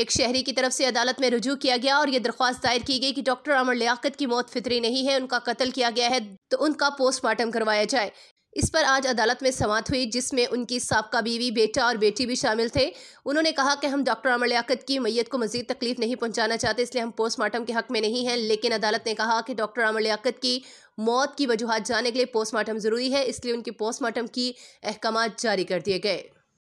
एक शहरी की तरफ से अदालत में रजू किया गया और यह दरख्वास्त दायर की गई कि डॉक्टर अमर लियाकत की मौत फितरी नहीं है उनका कत्ल किया गया है तो उनका पोस्टमार्टम करवाया जाए इस पर आज अदालत में समात हुई जिसमें उनकी सबका बीवी बेटा और बेटी भी शामिल थे उन्होंने कहा कि हम डॉक्टर अमर लियाकत की मैयत को मजीद तकलीफ नहीं पहुंचाना चाहते इसलिए हम पोस्टमार्टम के हक में नहीं हैं लेकिन अदालत ने कहा कि डॉक्टर अमर लियाकत की मौत की वजूहत जानने के लिए पोस्टमार्टम ज़रूरी है इसलिए उनकी पोस्टमार्टम की अहकाम जारी कर दिए गए